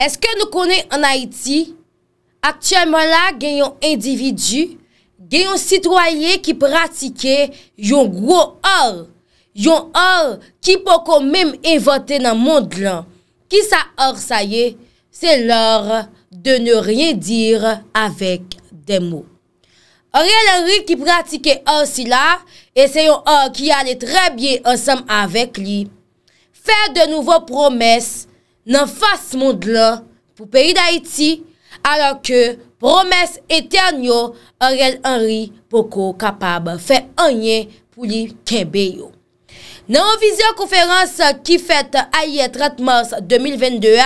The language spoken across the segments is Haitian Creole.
Eske nou konen an Haiti, aktyenman la gen yon individu, gen yon sitwaye ki pratike yon gwo or, yon or ki pou kon mim evote nan moun glan. Ki sa or saye, se lor de ne rien dire avek de mou. Or yon ori ki pratike or si la, e se yon or ki ale tre bie ansam avek li, fe de nouvo promes se, nan fase moun dla pou peyi da iti ala ke promes eten yo a gel anri poko kapab fe anyen pou li kebe yo. Nan an vizyon konferans ki fet a ye 30 mars 2022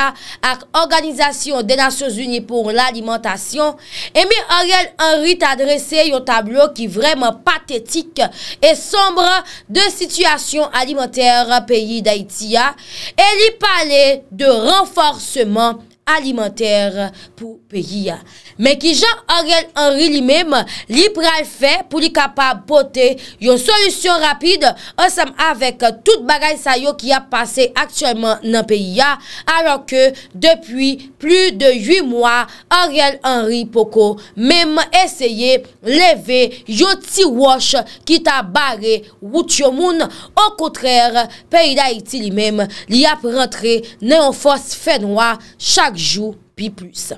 ak Organizasyon de Nations Unies pour l'Alimentation, emi a gel an rit adrese yon tablo ki vreman patetik e sombra de sityasyon alimenter peyi d'Haitiya, e li pale de renforceman alimenter. alimenter pou peyi ya. Men ki jan Ariel Henry li men, li pral fe pou li kapab pote yon solusyon rapide ansam avek tout bagay sayo ki ap pase aktuelman nan peyi ya, alo ke depui plu de yu mwa, Ariel Henry poko men eseye leve yon ti wosh ki ta bare wout yon moun au koutrer, peyi da iti li men, li ap rentre neon fos fenwa, chak Jou pi plus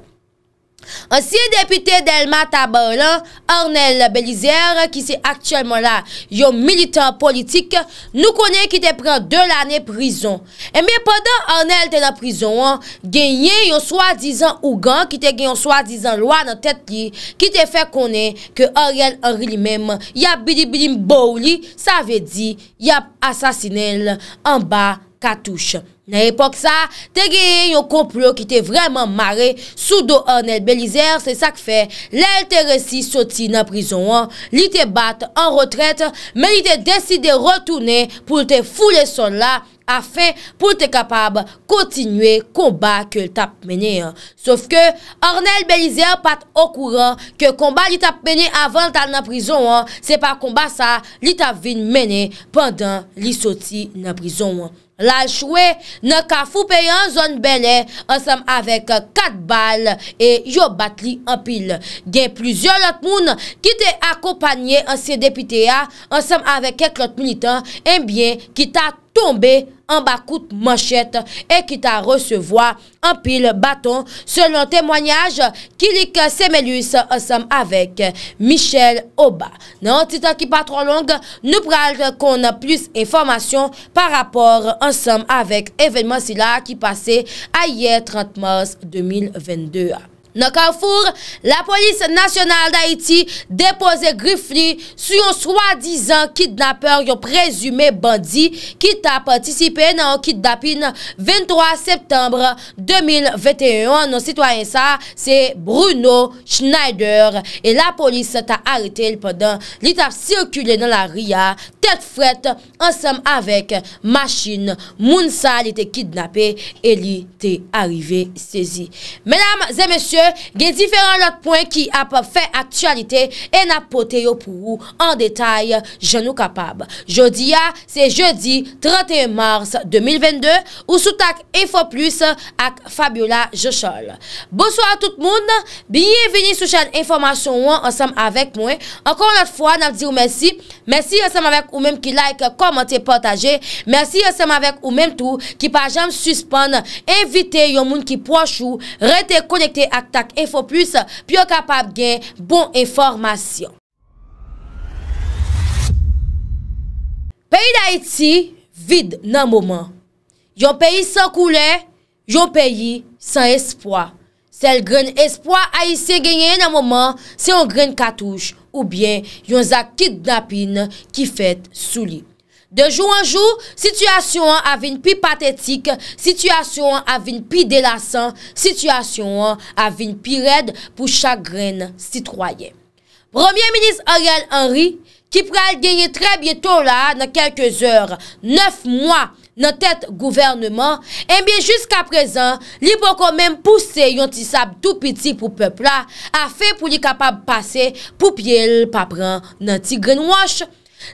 Ansi depite del Mataba Ornel Belizer Ki se aktyelman la Yon militan politik Nou konen ki te pren 2 lane prison E eh mi padan Ornel te la prison Genye yon swazizan Ougan ki te gen yon swazizan Loan nan tet li Ki te fe konen ke Ornel Orli mem Yap bilibilim bou li Sa ve di yap asasinel An ba katouche Na epok sa, te geye yon komplo ki te vreman mare, sou do Ornel Belizer, se sak fe, lèl te resi soti nan prizon an, li te bat an retret, men li te deside retoune pou te foule son la, afe pou te kapab kontinue komba ke l tap mene. Sof ke, Ornel Belizer pat okouran ke komba li tap mene avan tan nan prizon an, se pa komba sa, li tap vin mene pandan li soti nan prizon an. La chouè nan ka foupèye an zon belè ansem avèk kat bal e yo batli an pil. Gen plizyon lot moun ki te akopanyè anse depite ya ansem avèk keklot militan eh enbyè ki ta kompanyè. tombé en bas coûte manchette et qui t'a recevoir un pile bâton selon témoignage Kilik Semelius ensemble avec Michel Oba. Non, un qui pas trop longue. nous prenons qu'on a plus d'informations par rapport ensemble avec événement là qui passait hier 30 mars 2022. nan Kalfour, la polis nasyonal da iti depoze grifli sou yon swa dizan kidnapper, yon prezume bandi ki ta patisipe nan o kidnapin 23 septembre 2021. Non sitwa yon sa, se Bruno Schneider. E la polis ta arete l podan li ta sirkule nan la ria, tet fwet ansam avek masin moun sa li te kidnape e li te arrive sezi. Menam zemesye gen diferant lot poen ki ap fè aktualite en ap pote yo pou ou an detay jenou kapab. Jodi ya, se jeudi 31 mars 2022 ou sou tak info plus ak Fabiola Jochol. Boso a tout moun, biyevini sou chan informasyon ou an ansam avek mwen. Ankon lot fwa nan di ou mersi mersi ansam avek ou menm ki like komante portaje, mersi ansam avek ou menm tou ki pa jam suspon evite yon moun ki pochou rete konekte ak Tak enfo plus, pi yo kapap gen bon enformasyon. Peyi da iti, vid nan moman. Yon peyi san koule, yon peyi san espoi. Sel gren espoi a iti genyen nan moman, se yon gren katouj ou bien yon zak kit napin ki fet souli. De jou an jou, sitwasyon an avin pi patetik, sitwasyon an avin pi delasan, sitwasyon an avin pi red pou chakren si troyen. Premier Ministre Ariel Henry, ki pral genye tre bieto la nan kelkez or, neuf mwa nan tet gouvernement, eh en biye jisk aprezan, li pou kon menm pouse yon ti sab tou piti pou pepla, a fe pou li kapab pase pou pi el papran nan ti grenouache,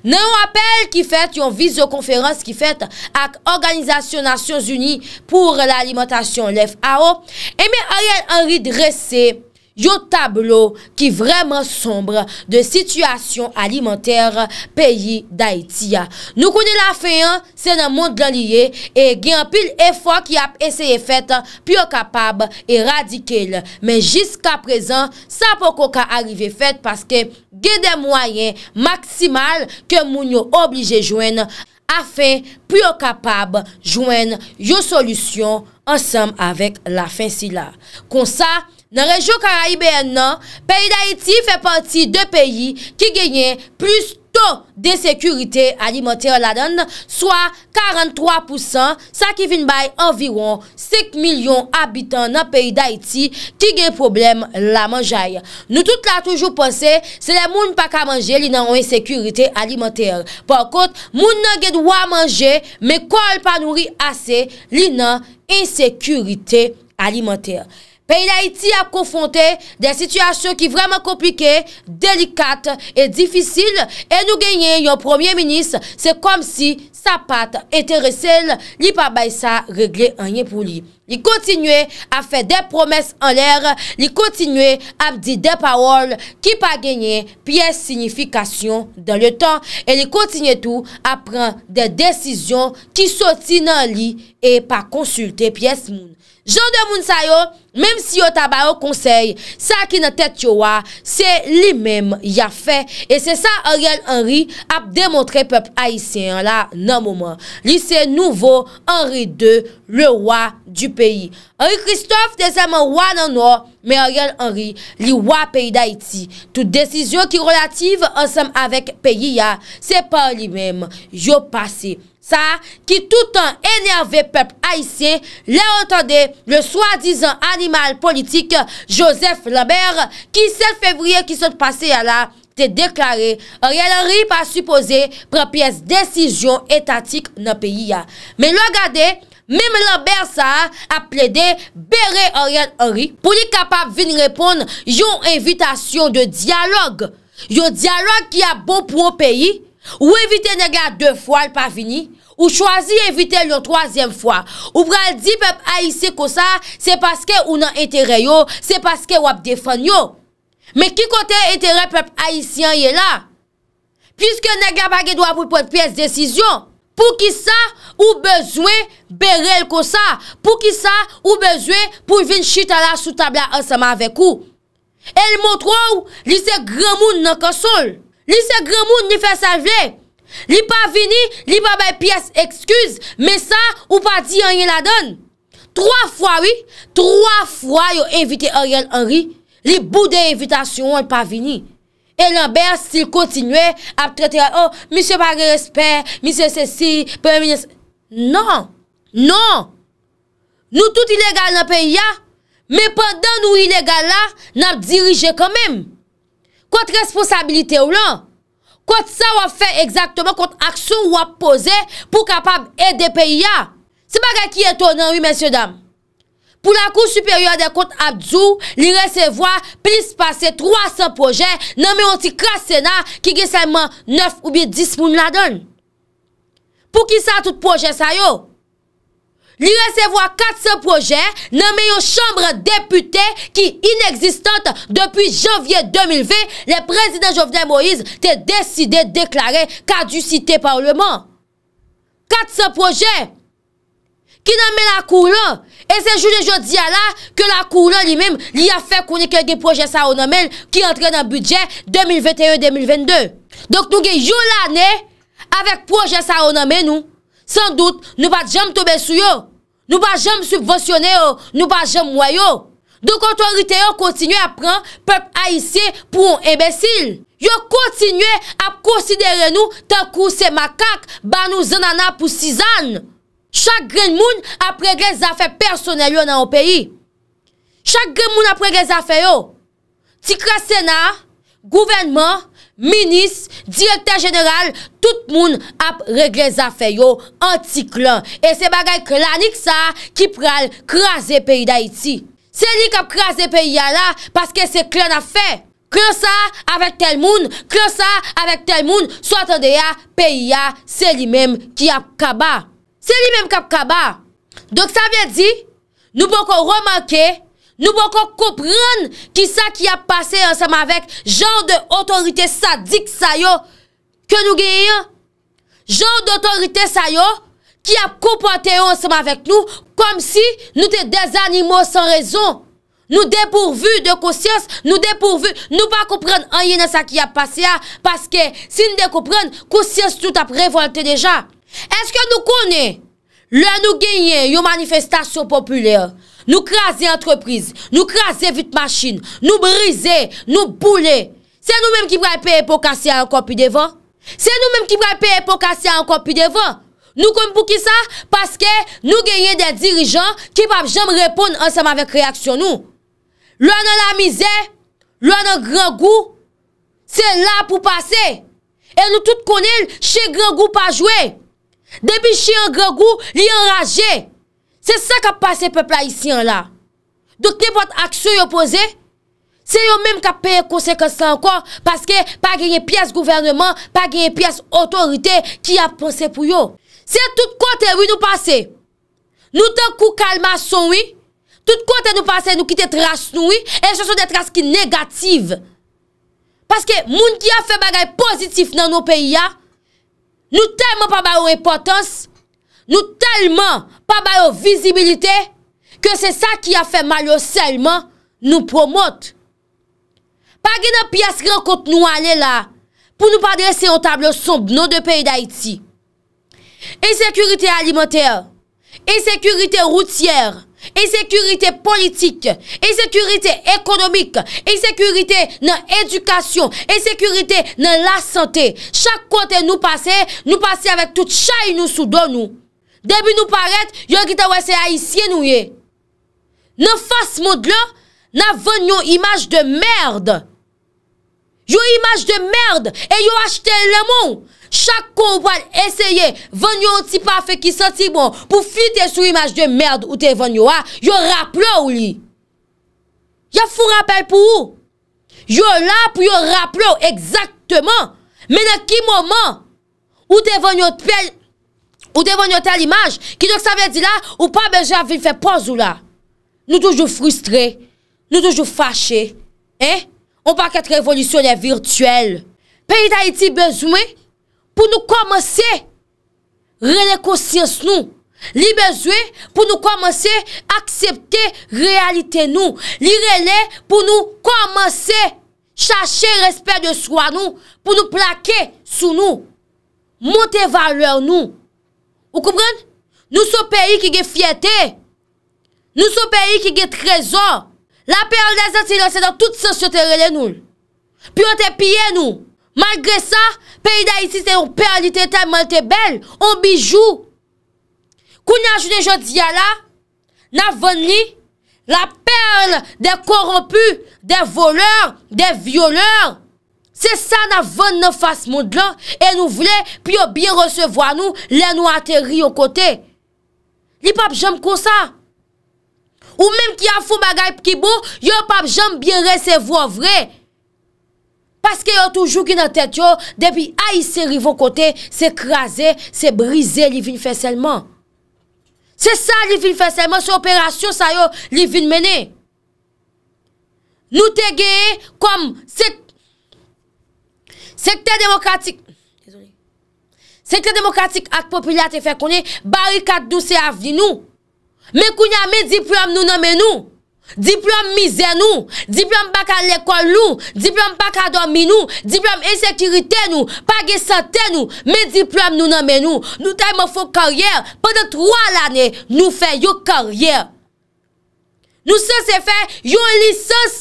Nou apel ki fèt yon vizyo konferans ki fèt ak Organizasyon Nasyon Zuni pou l'alimentasyon le FAO, eme a yon anri dresè. yo tablo ki vreman sombre de situasyon alimenter peyi Daitya. Nou koni la fey an, se nan moun glan liye, e gen apil efwa ki ap eseye fet pyo kapab e radikele. Men jiska prezan, sa pou kon ka arrive fet paske gen de mwayen maksimal ke moun yo oblije jwen afe pyo kapab jwen yo solusyon ansam avek la fey si la. Kon sa, Nan rejou Karaibè nan, peyi d'Haïti fè pati de peyi ki genye plus ton de sekurite alimenter la dan, soa 43%, sa ki fin bay environ 5 milyon abitan nan peyi d'Haïti ki genye problem la manjaye. Nou tout la toujou pose, se le moun pa ka manje, li nan yon sekurite alimenter. Par kote, moun nan genye dwa manje, me kol pa nouri ase, li nan yon sekurite alimenter. Pe la iti ap konfonte de situasyon ki vreman komplike, delikat e difisil e nou genye yon premier minis se kom si sa pat etere sel li pa bay sa regle anye pou li. Li kontinye ap fe de promes anler, li kontinye ap di de pawol ki pa genye piye signifikasyon dan le tan e li kontinye tou ap pren de desisyon ki soti nan li e pa konsulte piye smoun. Jean de Mounsayo, mèm si yo taba yo konsey, sa ki nan tèt yo wa, se li mèm ya fè. E se sa Ariel Henry ap demontre pep Aisyen la nan mouman. Li se nouvo Henry II, le wa du peyi. Henry Christophe de zèm an wa nan wò, mè Ariel Henry, li wa peyi d'Aiti. Toute desisyon ki relative ansèm avèk peyi ya, se pa li mèm yo pasey. Sa, ki tout an enerve pep Aisyen, le ontande le swa dizan animal politik Joseph Lambert, ki sel fevriye ki sot pase yala, te deklare oryel ori pa suppose pre piyes desizyon etatik nan peyi ya. Men lo gade, mem Lambert sa a ple de bere oryel ori, pou li kapap vin repon yon evitasyon de diyalog. Yon diyalog ki a bon pou ou peyi, Ou evite nega de fwa l pa vini Ou chwazi evite l troazem fwa Ou pral di pep Aisyen kosa Se paske ou nan etere yo Se paske wap defan yo Me ki kote etere pep Aisyen ye la Piske nega bagi do apou pot piyes desisyon Pou ki sa ou bezwe bere l kosa Pou ki sa ou bezwe pou vin chitala sou tabla ansama vek ou El motro ou lise gramoun nan konsol Li se gremoun ni fè sa vle. Li pa vini, li pa bè piès eksküz. Mè sa, ou pa di an yè la don. Troa fwa, wè. Troa fwa yo evite a yèl an rè. Li bou de evitasyon wè pa vini. El an bè, sil kontinwe ap tretè a o. Mè se pa gè respè, mè se se si, pè mè mè sè. Non. Non. Nou tout ilegal nan pe yè. Mè pa don nou ilegal la, nan dirije kèmèm. Kote responsabilite ou lan? Kote sa wap fe exactement kote aksyon wap pose pou kapab e de peyi ya? Se bagay ki eto nan, oui, mensyo dam? Pou la kou superior de kote Abdiou li resevoa plis pase 300 proje nan me onti kras sena ki geseyman 9 ou biye 10 moun la don. Pou ki sa tout proje sayo? Li resevo a 400 proje, namen yo chambre depute ki ineksistante depi janvye 2020, le prezident Jovenel Moïse te deside deklare ka du site parleman. 400 proje, ki namen la kou la, e se jouni jouni a la, ke la kou la li mem li a fe kouni ke ge proje sa o namen ki entre nan budget 2021-2022. Donk nou ge joun la ne, avek proje sa o namen nou, San dout nou pa jem tobe sou yo, nou pa jem subwasyone yo, nou pa jem mwayo. Do kontorite yo kontinye ap pran pep aisyen pou yon ebesil. Yo kontinye ap konsidere nou tenkou se makak banou zanana pou si zan. Chak gen moun ap prege zafè personel yo nan o peyi. Chak gen moun ap prege zafè yo. Ti kre sena, gouvenman kremen. Minis, direkta jeneral, tout moun ap regle zafey yo anti-klon. E se bagay klanik sa ki pral kras de peyi da iti. Se li kap kras de peyi ya la, paske se klon ap fe. Klan sa avèk tel moun, klan sa avèk tel moun, sou atan de ya peyi ya, se li mem ki ap kaba. Se li mem kap kaba. Dok sa vye di, nou pokon romanke... Nou pa kon koupren ki sa ki ap pase ansem avek. Jan de otorite sadik sayo ke nou geyen. Jan de otorite sayo ki ap koupante ansem avek nou. Kom si nou te de zanimo san rezon. Nou depourvu de kosyans. Nou depourvu. Nou pa koupren anyen sa ki ap pase ya. Paske si nou de koupren, kosyans tout ap revolte deja. Eske nou konen? Lè nou genye yo manifestasyon populèr, nou krasè entreprise, nou krasè vit machine, nou brise, nou boule. Se nou mèm ki brè pe epok asè an kon pi devan. Se nou mèm ki brè pe epok asè an kon pi devan. Nou kon pou ki sa? Paske nou genye de dirijan ki pap jèm repon ansèm avèk reaksyon nou. Lè nan la mizè, lè nan gran gou, se la pou pase. E nou tout konel che gran gou pa jwè. Debi chi an gre gou, li an raje. Se sa ka pase pepla isi an la. Dout nipot aksyon yo pose. Se yo menm ka peye konsekonsan an kon, paske pa genye pias gouvernement, pa genye pias otorite ki a pose pou yo. Se tout kote wou nou pase, nou ta kou kalma son wou, tout kote nou pase nou kite tras nou wou, e chan son de tras ki negatif. Paske moun ki a fe bagay pozitif nan nou peyi ya, Nou telman pa bayo impotans, nou telman pa bayo vizibilite, ke se sa ki a fe malo selman nou promote. Pa gen a pias gran kont nou ane la, pou nou pa dese yon table somb nou de pey da iti. E sekurite alimenter, e sekurite routier, E sekurite politik, e sekurite ekonomik, e sekurite nan edukasyon, e sekurite nan la sante. Chak kote nou pase, nou pase avèk tout chay nou sou don nou. Debi nou paret, yon gita wese a yisye nou ye. Nan fass mod la, nan ven nou imaj de merd. yo imaj de merd, e yo achete bon. ah, le moun, chak kon wan esyeye, ven yo ti pa fe ki santi moun, pou fi te sou imaj de merd, yo rap la ou li, yo foun rapel pou ou, yo la pou yo rap la ou, ekzakteman, menen ki mouman, ou te ven yo tel imaj, ki do ksa ve di la, ou pa bejav vin fe poz ou la, nou toujou frustre, nou toujou fache, e, On pa ket revolisyonè virtuel. Peri ta iti bezwe pou nou komanse rele kousyans nou. Li bezwe pou nou komanse aksepte realite nou. Li rele pou nou komanse chache respè de swa nou. Pou nou plake sou nou. Mote vale ou nou. Ou koupran? Nou sou peri ki ge fietè. Nou sou peri ki ge trezor. La perle de zè ti lè sè dan tout sè sè terè lè nou. Pi ou te piè nou. Malgré sa, peyi da yisi te ou perle li te teman te bel. Ou bijou. Kou na jounè jò diya la, na ven li, la perle de koropu, de voleur, de violeur. Se sa na ven nan fass moun glan, e nou vle, pi ou biye resevo a nou, lè nou atèri yo kote. Li pap jèm kousa. Ou menm ki yon foun bagay pkibou, yon pap janm biye resevou avre. Paske yon toujou ki nan tet yo, depi a yi se rivo kote, se kraze, se brize li vin feseleman. Se sa li vin feseleman, se operasyon sa yo, li vin mene. Nou te geye kom sekte demokratik ak popilya te fekone, barikat dou se avni nou. Mè kounyan mè diplom nou nomen nou. Diplom mizè nou. Diplom baka lèkòl nou. Diplom baka domi nou. Diplom esekirite nou. Pagè sate nou. Mè diplom nou nomen nou. Nou tay mò fò karyè. Pè de 3 l'anè nou fè yo karyè. Nou se se fè yo lisos.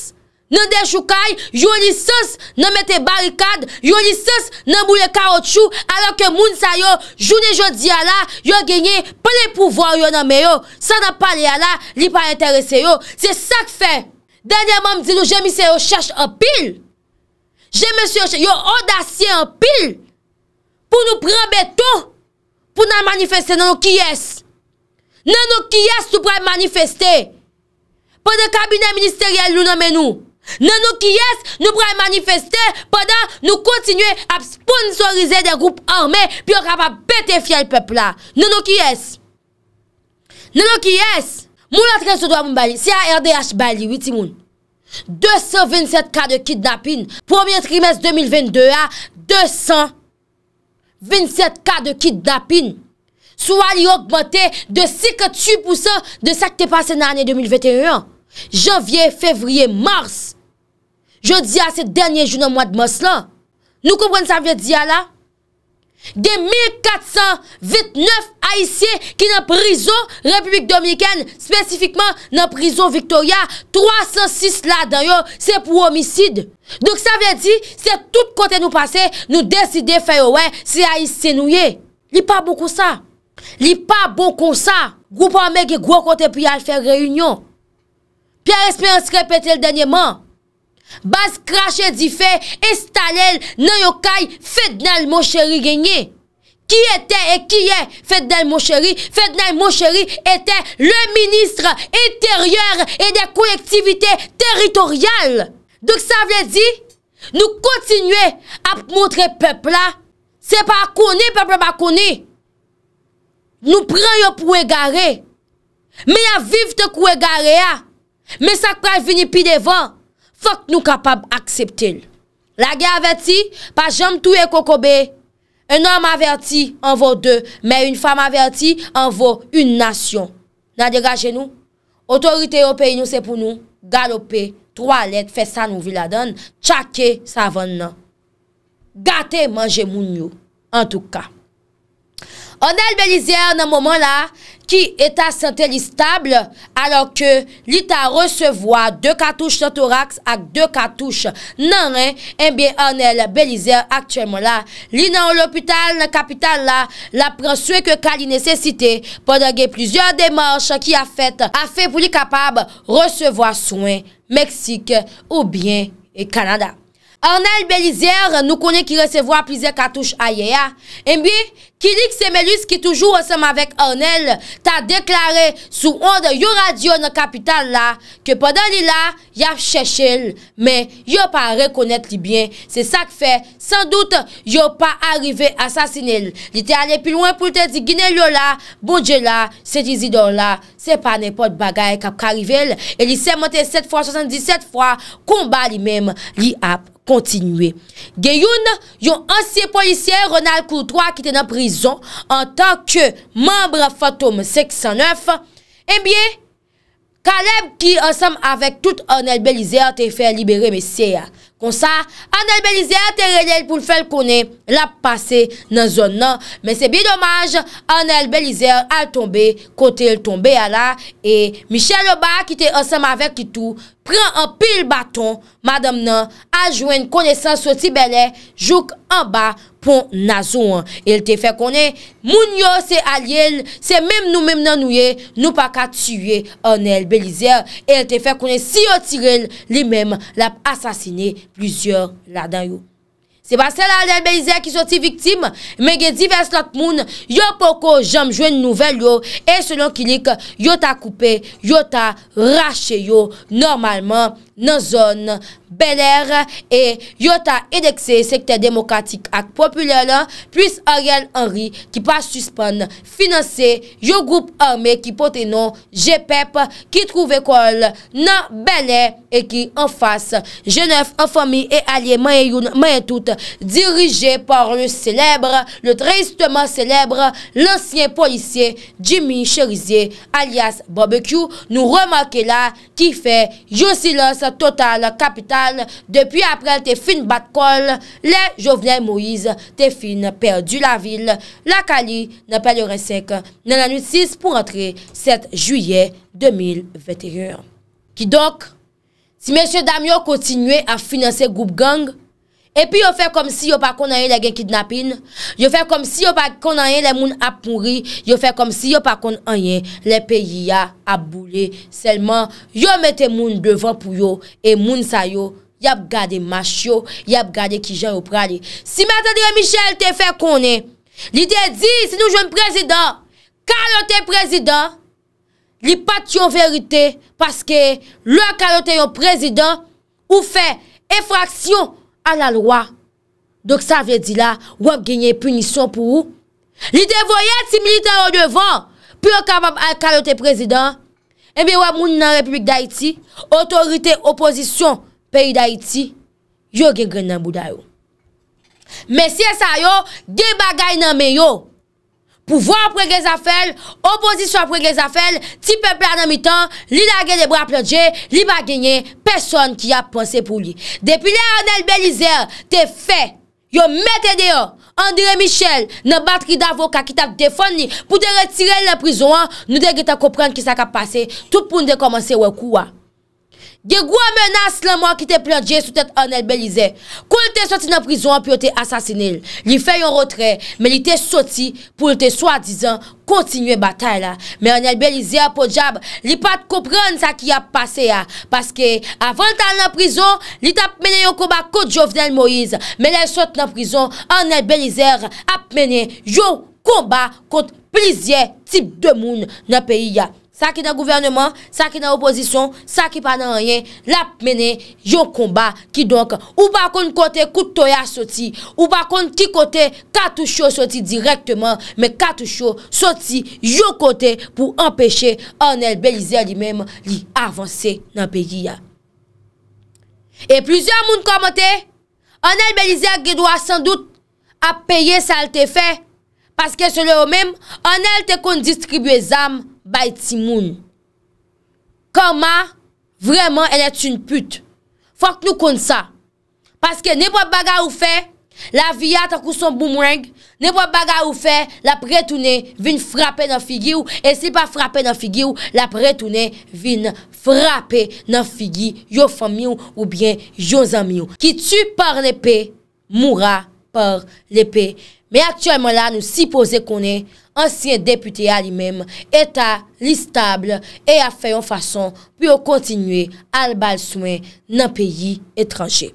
nan de choukaye, yo lisos nan mette barikad, yo lisos nan mouye karot chou, alo ke moun sa yo, joun e jodi ala, yo genye ple pouvoir yo nan me yo, sa nan pale ala, li pa interese yo, se sak fe, danyanman mdilou, jemise yo chache apil, jemise yo chache, yo odasye apil, pou nou prebe to, pou nan manifeste nan nou kyes, nan nou kyes tou prebe manifeste, pou nan kabine ministerial nou nan men nou, Nanon ki yes, nou pral manifestè padan nou kontinye ap sponsorize de group armè pi an kap ap bete fye l pepla. Nanon ki yes. Nanon ki yes. Moun la tre se do a moun bali. Si a RDH bali, witi moun. 227 ka de kidnapin. Premier trimès 2022 a 227 ka de kidnapin. Sou al yi augmente de 68% de sa ki te pase nan ane 2021. Javye, fevriye, mars Je di a se denye joun an mwad mwos lan. Nou koubren sa ve di a la? De 1489 aisyen ki nan prizo Republik Dominikèn, spesifikman nan prizo Victoria, 306 la danyo, se pou omisid. Dok sa ve di, se tout kote nou pase, nou deside fè yo wè, se a yi senouye. Li pa bon kon sa. Li pa bon kon sa. Goupan mè gè gwo kote pi a fè reyunyon. Pi a espé anskè pète l denye man. Bas krashe di fe estalel nan yo kay FEDNAL MOCHERI genye. Ki ete e kiye FEDNAL MOCHERI? FEDNAL MOCHERI ete le ministre interior e de kolektivite teritorial. Ah. Dok sa vle di? Nou kontinue ap montre pepla. Se pa akouni pepla pa akouni. Nou preyo pou e gare. Me la vivte pou e gare ya. Me sakwa vini pi devan. Fok nou kapab akseptel. La ge averti, pa jom touye kokobe. En om averti, anvo de. Me yon fam averti, anvo yon nasyon. Nan degaje nou? Otorite yo pey nou se pou nou. Galope, troalet, fesan ou viladan. Chake savan nan. Gate manje moun nou. An tou ka. Ornel Belizer nan mouman la ki eta sante li stable alo ke li ta resevoa de katouche san thorax ak de katouche nan ren en bi Ornel Belizer aktuèmou la li nan l'opital, la kapital la la prenswe ke ka li nesesite podage plizior demanche ki a fèt a fèt pou li kapab resevoa souen Meksik ou bien Kanada. Ornel Belizer nou konen ki resevoa plizier katouche a ye eh ya en bi... Kilik Semelis ki toujou osam avek Ornel, ta deklarè sou onde yon radyon kapital la, ke podan li la, yap chèchèl, men, yon pa rekonèt li byen, se sak fè, san dout, yon pa arrive asasinèl. Li te ale pi lwen pou te di Gine Lola, Boudjela, se dizidon la, se pa nepot bagay kap karivel, e li semente 7 fwa 77 fwa, komba li mèm, li ap kontinuè. Geyoun, yon ansye polisye, Ronald Koutoua, ki te nan pris, en tanke membra Fatoum 609, e eh bie, kalem ki ansam avek tout anel belize a te fe libere mesye ya. Kon sa, Anel Belizer te re lèl pou l'fèl konè l'ap pase nan zon nan. Men se bi dommaj, Anel Belizer al tombe kote l tombe ala. E Michel Oba ki te ansem avek ki tou, pren an pil baton. Madame nan ajwen kone san soti belè, jouk anba pon nazon. El te fè konè, moun yo se alèl, se mèm nou mèm nan nouye, nou pa ka tsuye Anel Belizer. El te fè konè si otirel, li mèm l'ap asasine nan. plusieurs là Seba se la alel belize ki soti viktim Men gen divers lot moun Yo poko jam jwen nouvel yo E selon ki lik yo ta koupe Yo ta rache yo Normalman nan zon Beler e yo ta Edekse sekte demokratik ak Popule la plus Ariel Henry Ki pa suspane finanse Yo goup arme ki pote Non JPEP e ki trouve Kol nan beler E ki an fase jenef An fami e alye maye yon maye tout Dirige par le celebre, le tristement celebre L'ansyen policier Jimmy Cherizier alias Barbecue Nou remarke la ki fe Yosilas Total Kapital Depi aprel te fin batkol Le jovenel Moise te fin perdu la vil La kali ne pelle resek nan anusis Pou rentre 7 juye 2021 Ki dok, si M. Damio kontinue a finanse Goup Gang Epi yo fek kom si yo pa kon anye le gen kidnapin. Yo fek kom si yo pa kon anye le moun ap mouri. Yo fek kom si yo pa kon anye le peyi ya ap boule. Selman yo mette moun devan pou yo. E moun sa yo. Yap gade mach yo. Yap gade ki jay ou prade. Si mwen te diye Michel te fek konen. Li te di si nou joun prezident. Kalote prezident. Li pat yon verite. Paske lor kalote yon prezident. Ou fek efraksyon prezident. A la lwa, doksa ve di la, wap genye punisyon pou ou. Li devoye ti milita yo devan, pou yo kapap akalote prezident, e eh mi wap moun nan Republik Daiti, otorite opozisyon peyi Daiti, yo gen gen nan buday ou. Mesye sa yo, gen bagay nan men yo, Pouvo apreke zafel, opozisyon apreke zafel, ti pepla nan mi tan, li lage de bra pleje, li bagenye, peson ki a pense pou li. Depi le Arnel Belizer, te fe, yo mette de yo, André Michel, nan batri davoka ki ta defon ni, pou te retire le prizon an, nou de ge ta kopren ki sa ka pase, tout pou nou de komanse wekou an. Gye gwa menas la mwa ki te plonje sou tèt an el belize. Kou l te soti nan prizon api o te asasinil. Li fè yon rotre, me li te soti pou l te swadizan kontinye batay la. Me an el belize a pojab, li pat kompran sa ki ap pase ya. Paske avan tan nan prizon, li tap mene yon komba kont jovnel Moïse. Me lè soti nan prizon an el belize ap mene yon komba kont plizye tip de moun nan peyi ya. sa ki nan gouvernement, sa ki nan opozisyon, sa ki pa nan anyen, lap mene yon komba ki donk ou bakon kote koutoya soti, ou bakon ki kote katou chou soti direktman, me katou chou soti yon kote pou empèche Anel Belize li mèm li avansè nan peyi ya. E plüzyon moun komote, Anel Belize gèdwa san dout ap peye salte fè, paske se lè ou mèm, Anel te kon distribuè zam, Bayti moun. Kama, vreman, el et yon put. Fok nou kon sa. Paske, nebo baga ou fe, la viya takou son boum weng. Nebo baga ou fe, la pretounen vin frape nan figi ou. E se pa frape nan figi ou, la pretounen vin frape nan figi yon fami ou ou bien yon zami ou. Ki tu par lepe, moura par lepe. Men aktuelman la nou sipoze konen ansyen depute a li menm eta listable e a feyon fason pou yo kontinue al bal souen nan peyi etranje.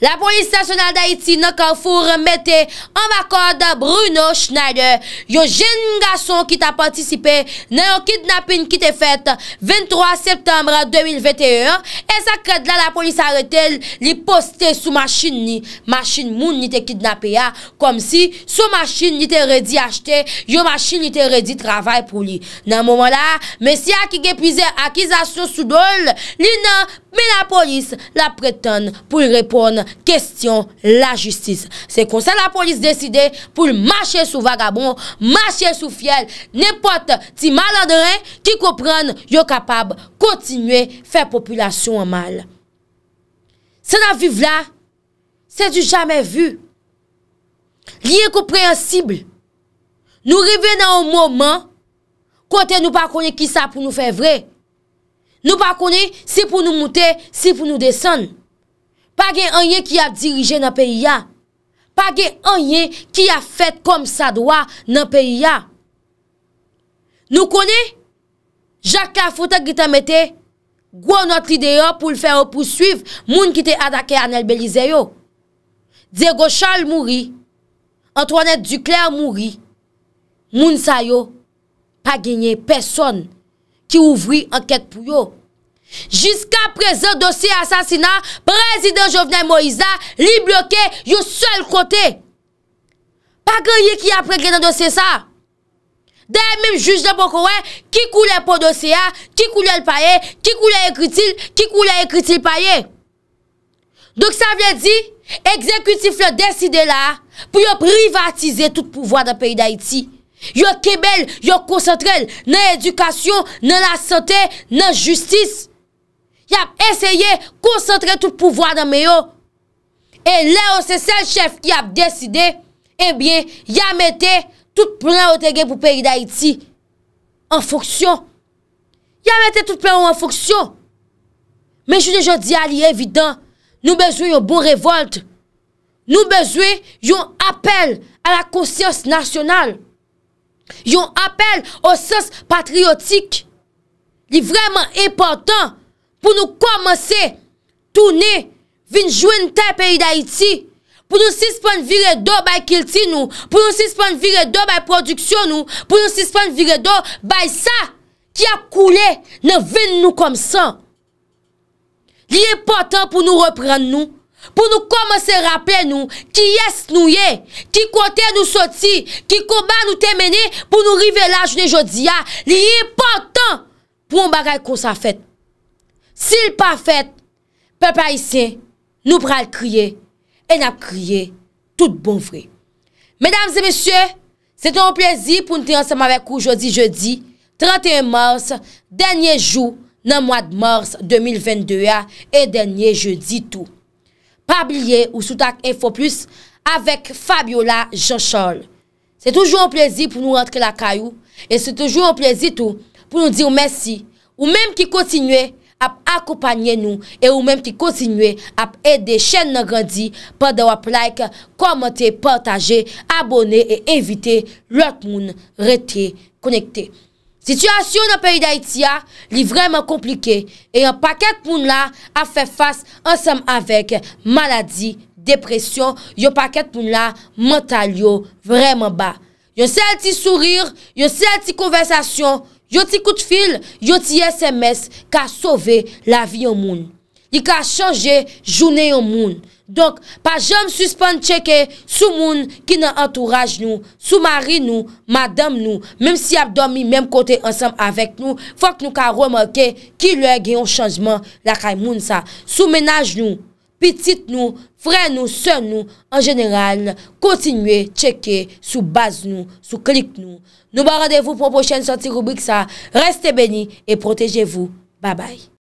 La polis stasyonal da iti nan konfou remete an bakor da Bruno Schneider. Yo jen nga son ki ta patisipe nan yo kidnapin ki te fet 23 septembre 2021. E sa kred la la polis are tel li poste sou machin ni. Machin moun ni te kidnapia. Kom si sou machin ni te redi achete, yo machin ni te redi travay pou li. Nan mouman la, mesi a ki gepize akizasyon sou dol, li nan patisipe. Men la polis la preten pou y repon kestyon la justis. Se konsen la polis deside pou y mache sou vagabon, mache sou fiel, nepot ti malandren ki kopren yo kapab kontinwe fè populasyon an mal. Se nan vive la, se di jamè vu, liye koupre y ansible, nou rive nan ou mouman, kote nou pa konye ki sa pou nou fè vre, Nou pa koni, si pou nou moutè, si pou nou desèn. Pa gen anye ki a dirije nan peyi ya. Pa gen anye ki a fèt kom sa dwa nan peyi ya. Nou koni, Jacques Carrefour te gitamete, gwo notri deyo pou l'fè ou pousuiv, moun ki te adake anel belize yo. Dè go Charles Moury, Antoinette Duclerc Moury, moun sayo, pa genye personn. Ki ouvri anket pou yo Jiska prezant dosye asasina Prezident Jovenel Moïsa Li bloke yo sel kote Pa ge ye ki apre genan dosye sa Deye mime juj de Pokoen Ki koule pon dosye a Ki koule l paye Ki koule ekritil Ki koule ekritil paye Dok sa vye di Ekzekutif le deside la Pou yo privatize tout pouvoi Da peyi da iti Yo kebel, yo koncentrel nan edukasyon, nan la sante, nan justis. Yap eseye koncentrel tout pouvoi nan meyo. E le yo se sel chef yap deside, ebyen, yap mette tout plan o tege pou peyi da iti. An foksyon. Yap mette tout plan ou an foksyon. Men jouni jodi a li evident, nou bezwe yon bon revolt. Nou bezwe yon apel a la konsyons nasyonal. Yon apel o sens patriotik li vreman important pou nou komanse toune vinjwen tan peyida iti pou nou sispan vire do bay kilti nou, pou nou sispan vire do bay produksyon nou, pou nou sispan vire do bay sa ki akoule nan ven nou kom san Li important pou nou repren nou pou nou komanse rappel nou, ki yes nou ye, ki kote nou soti, ki koman nou temene, pou nou rivela jounen jodi ya, li ye pantan pou m bagay kon sa fet. Sil pa fet, pepa isye, nou pral kriye, en ap kriye, tout bon vre. Medam se mesye, se ton plesi pou nou te ansenman vek ou jodi jodi, 31 mars, denye jou nan mwa de mars 2022 ya, e denye jodi tou. Pabliye ou Soutak Info Plus avèk Fabiola Janchol. Se toujou an plezi pou nou rentre la kayou e se toujou an plezi tou pou nou di ou mèsi ou mèm ki konsinue ap akopanyen nou e ou mèm ki konsinue ap ede chèn nan gandhi pa de wap like, komente, partaje, abone e evite lòt moun rete konekte. Sityasyon nan peyi Daitya li vremen komplike. E yon paket pou nla a fefas ansem avek maladi, depresyon, yon paket pou nla mental yo vremen ba. Yon sel ti sourir, yon sel ti konversasyon, yon ti kout fil, yon ti SMS ka sove la vi yon moun. Yon ka chanje jounen yon moun. Donk, pa jom suspend cheke sou moun ki nan entourage nou, sou mari nou, madam nou, menm si ap dormi menm kote ansam avèk nou, fòk nou ka remerke ki lè genyon chanjman la kay moun sa. Sou menaj nou, pitit nou, frè nou, sè nou, an jeneral, kontinue cheke sou baz nou, sou klik nou. Nou ba radevou pou pochen santi rubrik sa. Reste beni e protejevou. Babay.